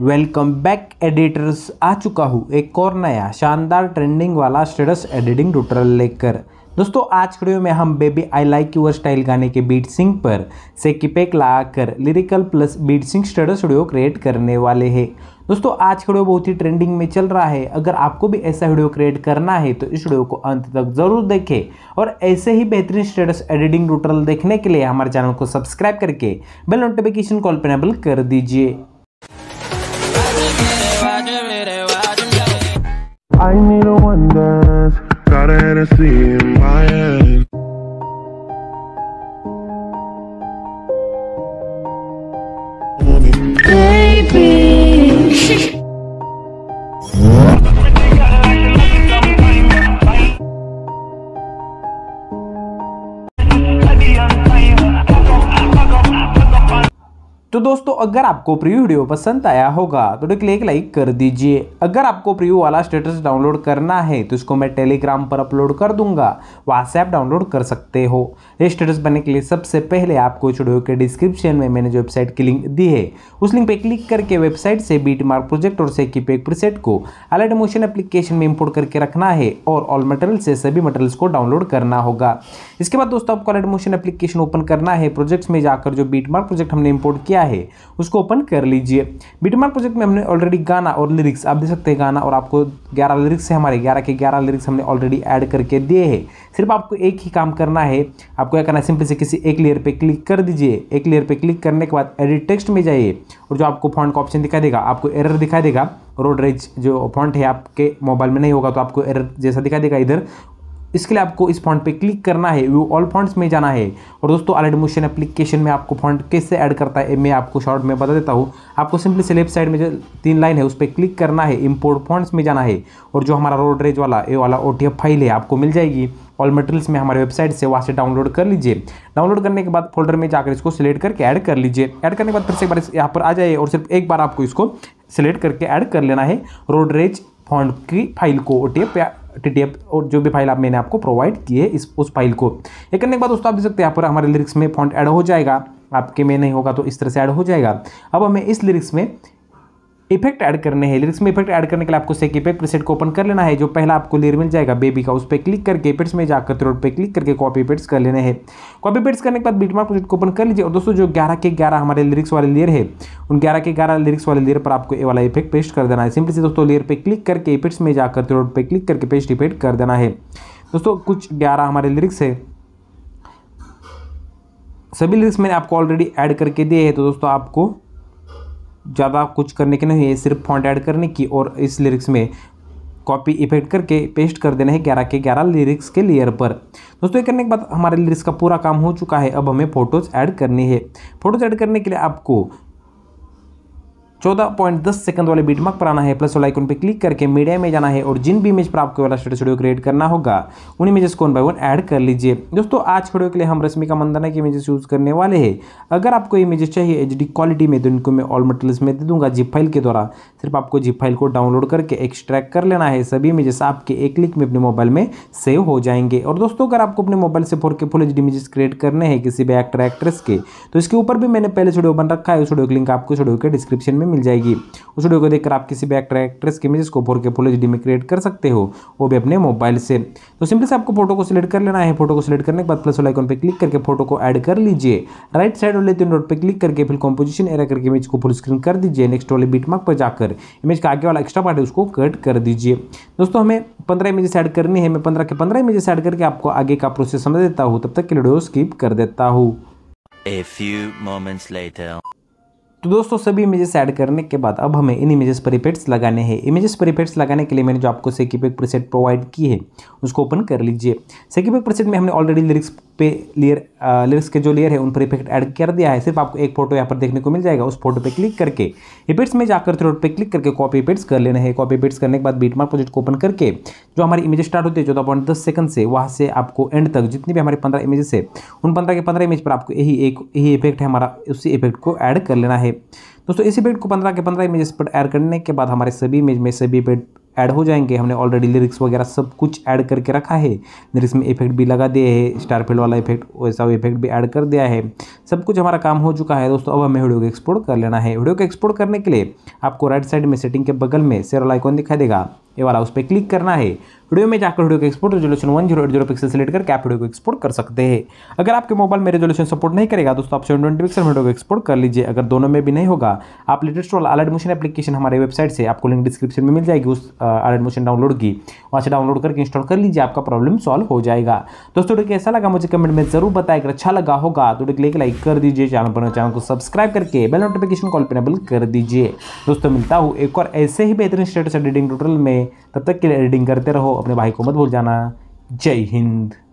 Welcome back editors आ चुका हूँ एक और नया शानदार ट्रेंडिंग वाला स्टेटस एडिटिंग ट्यूटोरियल लेकर दोस्तों आज वीडियो में हम baby I like your style गाने के बीट सिंग पर से किपेक ला कर lyrical plus beat sync status video create करने वाले हैं दोस्तों आज का वीडियो बहुत ही ट्रेंडिंग में चल रहा है अगर आपको भी ऐसा वीडियो क्रिएट करना है तो इस वीडियो को अंत तक जरूर देखें और ऐसे ही बेहतरीन स्टेटस एडिटिंग ट्यूटोरियल देखने के लिए हमारे चैनल को सब्सक्राइब करके बेल नोटिफिकेशन को पर पर कर दीजिए I need a one dance. Got a Hennessy in my hand. तो दोस्तों अगर आपको प्रीव्यू वीडियो पसंद आया होगा तो क्लिक लाइक कर दीजिए अगर आपको प्रीव्यू वाला स्टेटस डाउनलोड करना है तो इसको मैं टेलीग्राम पर अपलोड कर दूंगा व्हाट्सएप डाउनलोड कर सकते हो ये स्टेटस बनने के लिए सबसे पहले आपको इस वीडियो के डिस्क्रिप्शन में मैंने जो वेबसाइट की लिंक दी है उस लिंक पर क्लिक करके वेबसाइट से बीट मार्क प्रोजेक्ट और सेकी पेक प्रसेट को अलर्ट मोशन एप्लीकेशन में इम्पोर्ट करके रखना है और ऑल मटेरियल से सभी मटेरियल्स को डाउनलोड करना होगा इसके बाद दोस्तों आपको रेड मोशन एप्लीकेशन ओपन करना है प्रोजेक्ट्स में जाकर जो बीटमार्क प्रोजेक्ट हमने इंपोर्ट किया है उसको ओपन कर लीजिए बीटमार्क प्रोजेक्ट में हमने ऑलरेडी गाना और लिरिक्स आप देख सकते हैं गाना और आपको ग्यारह लिरिक्स है हमारे ग्यारह के ग्यारह लिरिक्स हमने ऑलरेडी एड करके दिए है सिर्फ आपको एक ही काम करना है आपको क्या करना है सिंपल से किसी एक लेयर पर क्लिक कर दीजिए एक लेयर पर क्लिक करने के बाद एडिट टेक्स्ट में जाइए और जो आपको फॉन्ट का ऑप्शन दिखाई देगा आपको एरर दिखाई देगा रोड रेज जो फॉन्ट है आपके मोबाइल में नहीं होगा तो आपको एरर जैसा दिखाई देगा इधर इसके लिए आपको इस फॉन्ट पे क्लिक करना है व्यू ऑल फॉन्ट्स में जाना है और दोस्तों अलर्ट मोशन एप्लीकेशन में आपको फॉन्ट कैसे ऐड करता है मैं आपको शॉर्ट में बता देता हूँ आपको सिंपली से साइड में जो तीन लाइन है उस पर क्लिक करना है इम्पोर्ट फॉन्ट्स में जाना है और जो हमारा रोडरेज वाला ए वाला ओ फाइल है आपको मिल जाएगी ऑल मटेरियल्स में हमारे वेबसाइट से वहाँ से डाउनलोड कर लीजिए डाउनलोड करने के बाद फोल्डर में जाकर इसको सिलेक्ट करके ऐड कर लीजिए ऐड करने के बाद फिर से एक बार यहाँ पर आ जाइए और सिर्फ एक बार आपको इसको सिलेक्ट करके ऐड कर लेना है रोडरेज फॉन्ट की फाइल को ओ टी और जो भी फाइल आप मैंने आपको प्रोवाइड किए इस उस फाइल को ये करने के बाद दोस्तों आप देख सकते हैं यहाँ पर हमारे लिरिक्स में फॉन्ट ऐड हो जाएगा आपके में नहीं होगा तो इस तरह से ऐड हो जाएगा अब हमें इस लिरिक्स में इफेक्ट ऐड करने हैं लिरिक्स में इफेक्ट ऐड करने के लिए आपको सेक इफेक्ट प्रीसेट को ओपन कर लेना है जो पहला आपको लेयर मिल जाएगा बेबी का उस पर क्लिक करके इफेक्ट्स में जाकर थ्रोड पे क्लिक करके कॉपी इफेक्ट्स कर लेने हैं कॉपी इफेक्ट्स करने के बाद बीट मार्क प्रोजेक्ट को ओपन कर लीजिए और दोस्तों जो ग्यारह के ग्यारह हमारे लिरिक्स वाले लेयर है उन ग्यारह के ग्यारह लिरिक्स वाले लेयर पर आपको ये वाला इफेक्ट पेस्ट कर देना है सिंपली से दोस्तों लेयर पर क्लिक करके इफेक्ट्स में जाकर थ्रोड पर क्लिक करके पेस्ट इफेक्ट कर देना है दोस्तों कुछ ग्यारह हमारे लिरिक्स है सभी लिरिक्स मैंने आपको ऑलरेडी ऐड करके दिए हैं तो दोस्तों आपको ज़्यादा कुछ करने की नहीं है सिर्फ फॉन्ट ऐड करने की और इस लिरिक्स में कॉपी इफेक्ट करके पेस्ट कर देना है ग्यारह के ग्यारह लिरिक्स के लेयर पर दोस्तों ये करने के बाद हमारे लिरिक्स का पूरा काम हो चुका है अब हमें फ़ोटोज़ ऐड करनी है फ़ोटोज़ ऐड करने के लिए आपको चौदह पॉइंट दस सेकंड वाले मार्क पर आना है प्लस वाला आइकन पर क्लिक करके मीडिया में जाना है और जिन भी इमेज पर आपको वाला स्टूडियो क्रिएट करना होगा उन इमेजेस को वन बाय वन ऐड कर लीजिए दोस्तों आज वीडियो के लिए हम का मंदाना की इमेजेस यूज़ करने वाले हैं अगर आपको इमेजेस चाहिए एच क्वालिटी में तो इनको मैं ऑल मटेरियल्स में दे दूंगा जिप फाइल के द्वारा सिर्फ आपको जिप फाइल को डाउनलोड करके एक्सट्रैक्ट कर लेना है सभी इमेजेस आपके एक क्लिक में अपने मोबाइल में सेव हो जाएंगे और दोस्तों अगर आपको अपने मोबाइल से फोर के फुल एच इमेजेस क्रिएट करने हैं किसी भी एक्टर एक्ट्रेस के तो इसके ऊपर भी मैंने पहले वीडियो बन रखा है उस वीडियो का लिंक आपको वीडियो के डिस्क्रिप्शन में मिल जाएगी उस वीडियो को देखकर आप किसी भी एक्टर एक्ट्रेस के इमेजेस को भर के फुल एच में क्रिएट कर सकते हो वो भी अपने मोबाइल से तो सिंपली से आपको फोटो को सिलेक्ट कर लेना है फोटो को सिलेक्ट करने के बाद प्लस वाला पर क्लिक करके फोटो को ऐड कर लीजिए राइट साइड वाले तीन डॉट पर क्लिक करके फिर कॉम्पोजिशन एरा करके इमेज को फुल स्क्रीन कर दीजिए नेक्स्ट वाले बीट मार्क पर जाकर इमेज का आगे वाला एक्स्ट्रा पार्ट है उसको कट कर दीजिए दोस्तों हमें पंद्रह इमेजेस ऐड करनी है मैं पंद्रह के पंद्रह इमेजेस ऐड करके आपको आगे का प्रोसेस समझ देता हूँ तब तक के वीडियो स्किप कर देता हूँ A few moments later. तो दोस्तों सभी इमेजेस ऐड करने के बाद अब हमें इन इमेजेस पर इफेक्ट्स लगाने हैं इमेजेस पर इफेक्ट्स लगाने के लिए मैंने जो आपको सेकीपेक प्रीसेट प्रोवाइड की है उसको ओपन कर लीजिए सेकीपेक प्रीसेट में हमने ऑलरेडी लिरिक्स पे लेयर लिरिक्स के जो लेयर है उन पर इफेक्ट ऐड कर दिया है सिर्फ आपको एक फोटो यहाँ पर देखने को मिल जाएगा उस फोटो पे क्लिक करके इफेक्ट्स में जाकर थ्रोट पे क्लिक करके कॉपी इपिट्स कर लेना है कॉपी इफेक्ट्स करने के बाद मार्क प्रोजेक्ट को ओपन करके जो हमारी इमेज स्टार्ट होती है चौदह पॉइंट दस सेकंड से वहाँ से आपको एंड तक जितनी भी हमारी पंद्रह इमेजेस है उन पंद्रह के पंद्रह इमेज पर आपको यही एक यही इफेक्ट है हमारा उसी इफेक्ट को ऐड कर लेना है दोस्तों इस इफेक्ट को पंद्रह के पंद्रह इमेजेस पर ऐड करने के बाद हमारे सभी इमेज में सभी इफेक्ट ऐड हो जाएंगे हमने ऑलरेडी लिरिक्स वगैरह सब कुछ ऐड करके रखा है लिरिक्स में इफेक्ट भी लगा दिए है स्टारफील्ड वाला इफेक्ट वैसा इफेक्ट भी ऐड कर दिया है सब कुछ हमारा काम हो चुका है दोस्तों अब हमें वीडियो को एक्सपोर्ट कर लेना है वीडियो को एक्सपोर्ट करने के लिए आपको राइट साइड में सेटिंग के बगल में सेरोल आइकॉन दिखाई देगा ये वाला उस पर क्लिक करना है वीडियो में जाकर वीडियो का export resolution one zero eight zero pixel select करके आप वीडियो को एक्सपोर्ट कर सकते हैं अगर आपके मोबाइल में रेजोल्यूशन सपोर्ट नहीं करेगा दोस्तों आप सेवन ट्वेंटी पिक्सल वीडियो को एक्सपोर्ट कर लीजिए अगर दोनों में भी नहीं होगा आप लेटेस्ट वाला अलर्ट मोशन एप्लीकेशन हमारे वेबसाइट से आपको लिंक डिस्क्रिप्शन में मिल जाएगी उस अलर्ट मोशन डाउनलोड की वहाँ से डाउनलोड करके इंस्टॉल कर लीजिए आपका प्रॉब्लम सॉल्व हो जाएगा दोस्तों वीडियो कैसा लगा मुझे कमेंट में जरूर बताए अगर अच्छा लगा होगा तो वीडियो के लाइक कर दीजिए चैनल पर चैनल को सब्सक्राइब करके बेल नोटिफिकेशन कॉल पर कर दीजिए दोस्तों मिलता हूँ एक और ऐसे ही बेहतरीन स्टेटस एडिटिंग टोटल में तब तक के लिए एडिटिंग करते रहो अपने भाई को मत भूल जाना जय हिंद